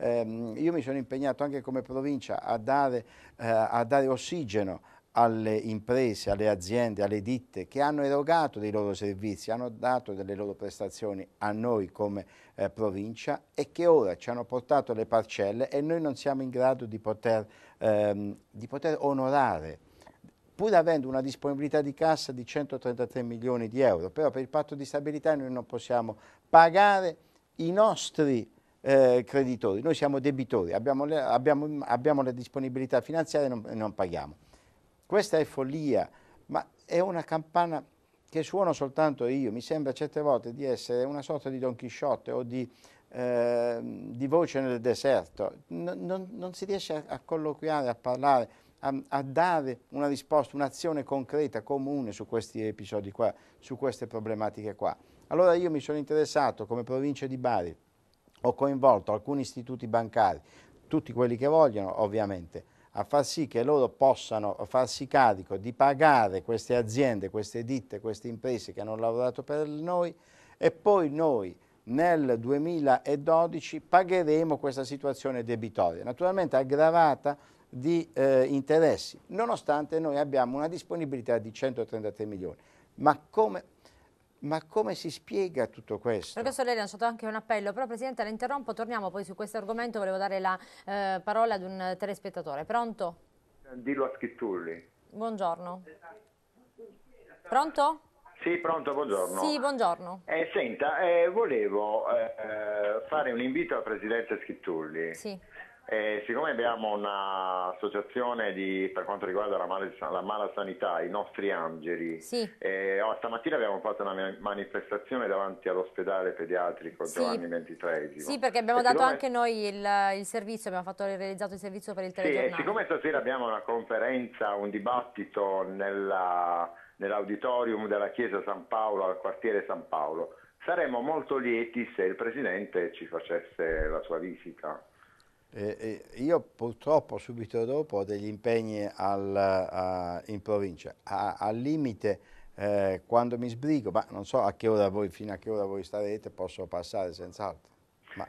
ehm, io mi sono impegnato anche come provincia a dare, eh, a dare ossigeno alle imprese, alle aziende, alle ditte che hanno erogato dei loro servizi, hanno dato delle loro prestazioni a noi come eh, provincia e che ora ci hanno portato le parcelle e noi non siamo in grado di poter, ehm, di poter onorare pur avendo una disponibilità di cassa di 133 milioni di euro, però per il patto di stabilità noi non possiamo pagare i nostri eh, creditori, noi siamo debitori, abbiamo, le, abbiamo, abbiamo la disponibilità finanziaria e non, non, paghiamo. Questa è follia, ma è una campana che suono soltanto io, mi sembra certe volte di essere una sorta di Don Chisciotte o di, eh, di voce nel deserto, non, non, non si riesce a, a, colloquiare, a parlare, a, a dare una risposta, un'azione concreta, comune su questi episodi qua, su queste problematiche qua. Allora io mi sono interessato come provincia di Bari, ho coinvolto alcuni istituti bancari, tutti quelli che vogliono ovviamente, a far sì che loro possano farsi carico di pagare queste aziende, queste ditte, queste imprese che hanno lavorato per noi e poi noi nel 2012 pagheremo questa situazione debitoria, naturalmente aggravata di eh, interessi, nonostante noi abbiamo una disponibilità di 133 milioni. Ma come ma come si spiega tutto questo? Professor, lei ha lanciato anche un appello, però Presidente la interrompo, torniamo poi su questo argomento, volevo dare la eh, parola ad un telespettatore. Pronto? Dillo a Schittulli. Buongiorno. Pronto? Sì, pronto, buongiorno. Sì, buongiorno. Eh, senta, eh, volevo eh, eh, fare un invito al Presidente Schittulli. Sì e eh, siccome abbiamo un'associazione per quanto riguarda la, mal- la mala sanità, i nostri angeli, sì. eh, oh, stamattina abbiamo fatto una manifestazione davanti all'ospedale pediatrico sì. Giovanni XXIII. Sì, perché abbiamo e dato siccome... anche noi il, il, servizio, abbiamo fatto, realizzato il servizio per il telegiornale. Sì, e siccome stasera abbiamo una conferenza, un dibattito nella, nell'auditorium della Chiesa San Paolo, al quartiere San Paolo, saremmo molto lieti se il Presidente ci facesse la sua visita. Eh, eh, io purtroppo subito dopo ho degli impegni al, a, in provincia, a, al limite eh, quando mi sbrigo, ma non so a che ora voi, fino a che ora voi starete, posso passare senz'altro.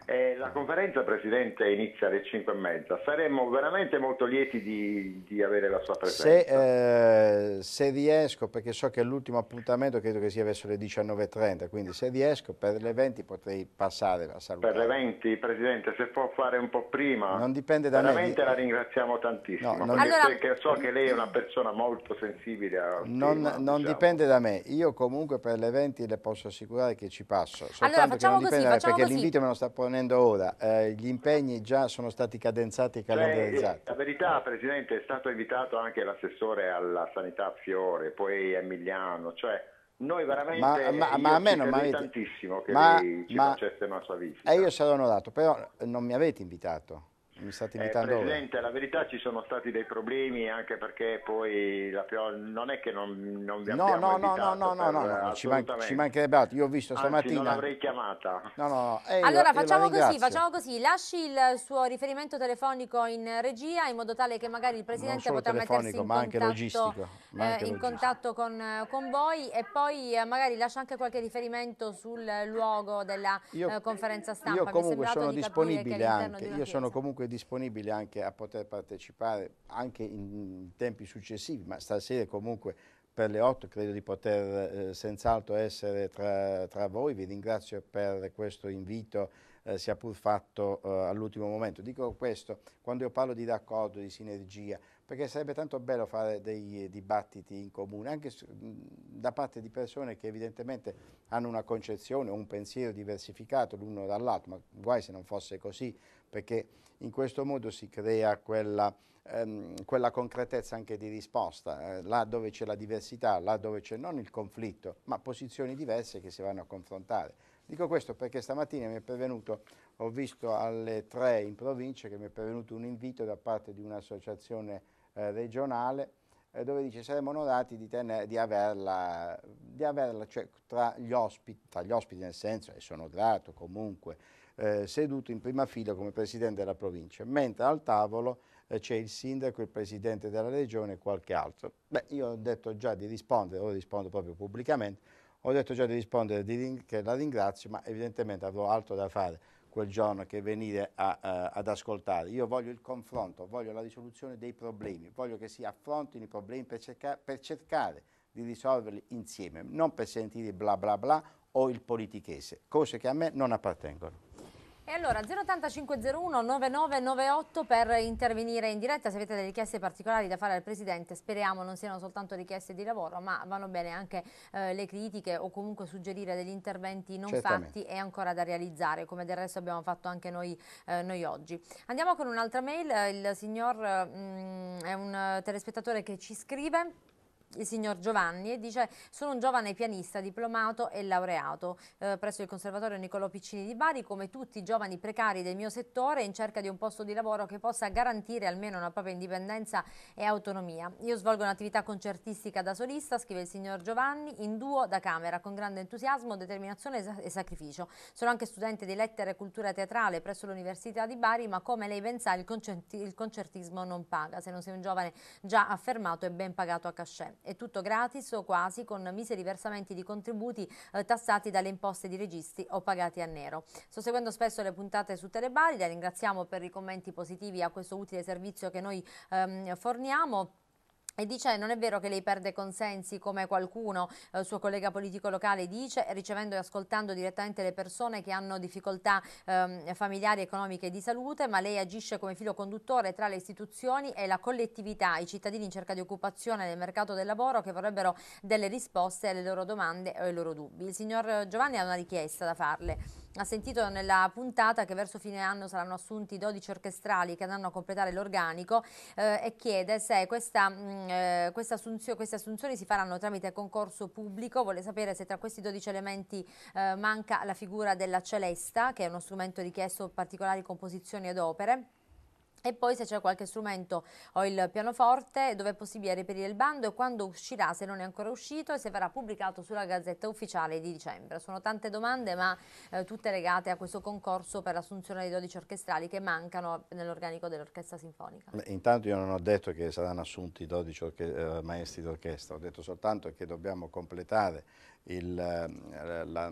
Eh, la conferenza Presidente inizia alle 5 e mezza, saremmo veramente molto lieti di, di avere la sua presenza. Se, eh, se, riesco, perché so che l'ultimo appuntamento credo che sia verso le 19.30, quindi se riesco per le 20 potrei passare la salutare. Per le 20 Presidente, se può fare un po' prima, non dipende da veramente me. la ringraziamo tantissimo, no, non... allora... perché so che lei è una persona molto sensibile. non, prima, non diciamo. dipende da me, io comunque per le 20 le posso assicurare che ci passo, soltanto allora, che non dipende così, da me, perché l'invito me lo sta ponendo ora, eh, gli impegni già sono stati cadenzati e eh, calendarizzati? Cioè, la verità, Presidente, è stato invitato anche l'assessore alla sanità Fiore, poi Emiliano, cioè noi veramente ma, ma, ma a me non avete... tantissimo che ma, lei ci ma, facesse una sua visita. E eh, io sarò onorato, però non mi avete invitato mi state invitando. Eh, Presidente, ora. la verità ci sono stati dei problemi anche perché poi la pioggia non è che non, non vi abbiamo no, no, invitato. No, no, no, no, no, no ci, man- ci mancherebbe altro. Io ho visto Anzi, stamattina. non l'avrei chiamata. No, no, eh, allora io, eh, facciamo io così, facciamo così, lasci il suo riferimento telefonico in regia in modo tale che magari il Presidente potrà mettersi in, ma contatto, eh, ma anche eh, in contatto con, eh, con, voi e poi magari lascia anche qualche riferimento sul luogo della io, conferenza stampa. Io comunque sono di disponibile anche, io sono comunque disponibile anche a poter partecipare anche in tempi successivi, ma stasera comunque per le 8 credo di poter eh, senz'altro essere tra, tra, voi, vi ringrazio per questo invito eh, sia pur fatto eh, all'ultimo momento. Dico questo quando io parlo di raccordo, di sinergia, perché sarebbe tanto bello fare dei dibattiti in comune, anche su, da parte di persone che evidentemente hanno una concezione un pensiero diversificato l'uno dall'altro, ma guai se non fosse così, perché in questo modo si crea quella, ehm, quella concretezza anche di risposta, eh, là dove c'è la diversità, là dove c'è non il conflitto, ma posizioni diverse che si vanno a confrontare. Dico questo perché stamattina mi è pervenuto, ho visto alle tre in provincia che mi è pervenuto un invito da parte di un'associazione eh, regionale eh, dove dice saremo onorati di, tener, di averla, di averla cioè, tra, gli ospiti, tra gli ospiti, nel senso, e sono grato comunque, eh, seduto in prima fila come presidente della provincia, mentre al tavolo eh, c'è il sindaco, il presidente della regione e qualche altro. Beh, io ho detto già di rispondere, ora rispondo proprio pubblicamente, ho detto già di rispondere di che la ringrazio, ma evidentemente avrò altro da fare quel giorno che venire a, a, eh, ad ascoltare. Io voglio il confronto, voglio la risoluzione dei problemi, voglio che si affrontino i problemi per, cerca, per cercare di risolverli insieme, non per sentire bla bla bla o il politichese, cose che a me non appartengono. E allora 08501 9998 per intervenire in diretta, se avete delle richieste particolari da fare al Presidente, speriamo non siano soltanto richieste di lavoro, ma vanno bene anche eh, le critiche o comunque suggerire degli interventi non Certamente. fatti e ancora da realizzare, come del resto abbiamo fatto anche noi, eh, noi oggi. Andiamo con un'altra mail, il signor mh, mm, è un eh, telespettatore che ci scrive il signor Giovanni e dice sono un giovane pianista diplomato e laureato eh, presso il conservatorio Niccolò Piccini di Bari come tutti i giovani precari del mio settore in cerca di un posto di lavoro che possa garantire almeno una propria indipendenza e autonomia io svolgo un'attività concertistica da solista scrive il signor Giovanni in duo da camera con grande entusiasmo determinazione e sacrificio sono anche studente di lettere e cultura teatrale presso l'università di Bari ma come lei ben sa il, concerti il concertismo non paga se non sei un giovane già affermato e ben pagato a cachet è tutto gratis o quasi con miseri versamenti di contributi eh, tassati dalle imposte di registi o pagati a nero. Sto seguendo spesso le puntate su Telebari, le ringraziamo per i commenti positivi a questo utile servizio che noi ehm, forniamo. E dice eh, non è vero che lei perde consensi come qualcuno, eh, suo collega politico locale dice, ricevendo e ascoltando direttamente le persone che hanno difficoltà eh, familiari, economiche e di salute, ma lei agisce come filo conduttore tra le istituzioni e la collettività, i cittadini in cerca di occupazione nel mercato del lavoro che vorrebbero delle risposte alle loro domande o ai loro dubbi. Il signor Giovanni ha una richiesta da farle ha sentito nella puntata che verso fine anno saranno assunti 12 orchestrali che andranno a completare l'organico eh, e chiede se questa, mh, mm, eh, questa assunzio, queste assunzioni si faranno tramite concorso pubblico, vuole sapere se tra questi 12 elementi eh, manca la figura della celesta che è uno strumento richiesto per particolari composizioni ed opere e poi se c'è qualche strumento o il pianoforte dove è possibile reperire il bando e quando uscirà, se non è ancora uscito e se verrà pubblicato sulla Gazzetta Ufficiale di dicembre. Sono tante domande ma eh, tutte legate a questo concorso per l'assunzione dei 12 orchestrali che mancano nell'organico dell'Orchestra Sinfonica. Beh, intanto io non ho detto che saranno assunti 12 eh, maestri d'orchestra, ho detto soltanto che dobbiamo completare il, eh, la, la,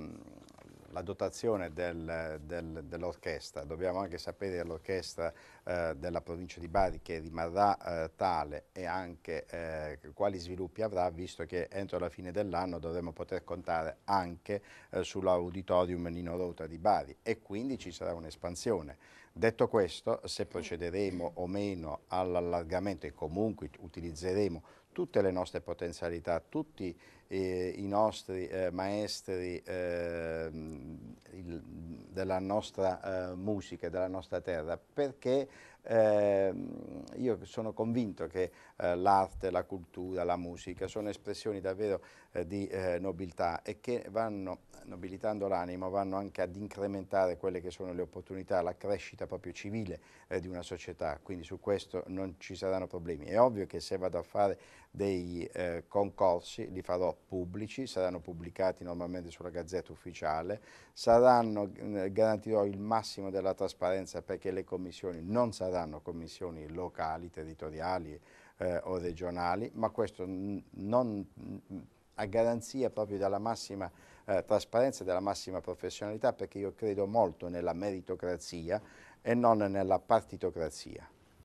la dotazione del, del, dell'orchestra, dobbiamo anche sapere dell'orchestra eh, della provincia di Bari che rimarrà eh, tale e anche eh, quali sviluppi avrà, visto che entro la fine dell'anno dovremo poter contare anche eh, sull'auditorium Nino Rota di Bari e quindi ci sarà un'espansione. Detto questo, se procederemo o meno all'allargamento e comunque utilizzeremo tutte le nostre potenzialità, tutti i eh, i nostri eh, maestri eh, il, della nostra eh, musica, della nostra terra, perché ehm, io sono convinto che eh, l'arte, la cultura, la musica sono espressioni davvero eh, di nobiltà e che vanno, nobilitando l'animo, vanno anche ad incrementare quelle che sono le opportunità, la crescita proprio civile di una società, quindi su questo non ci saranno problemi. È ovvio che se vado a fare dei concorsi li farò pubblici, saranno pubblicati normalmente sulla Gazzetta Ufficiale, saranno, mm, garantirò il massimo della trasparenza perché le commissioni non saranno commissioni locali, territoriali eh, o regionali, ma questo non, mm, a garanzia proprio della massima eh, trasparenza e della massima professionalità perché io credo molto nella meritocrazia e non nella partitocrazia.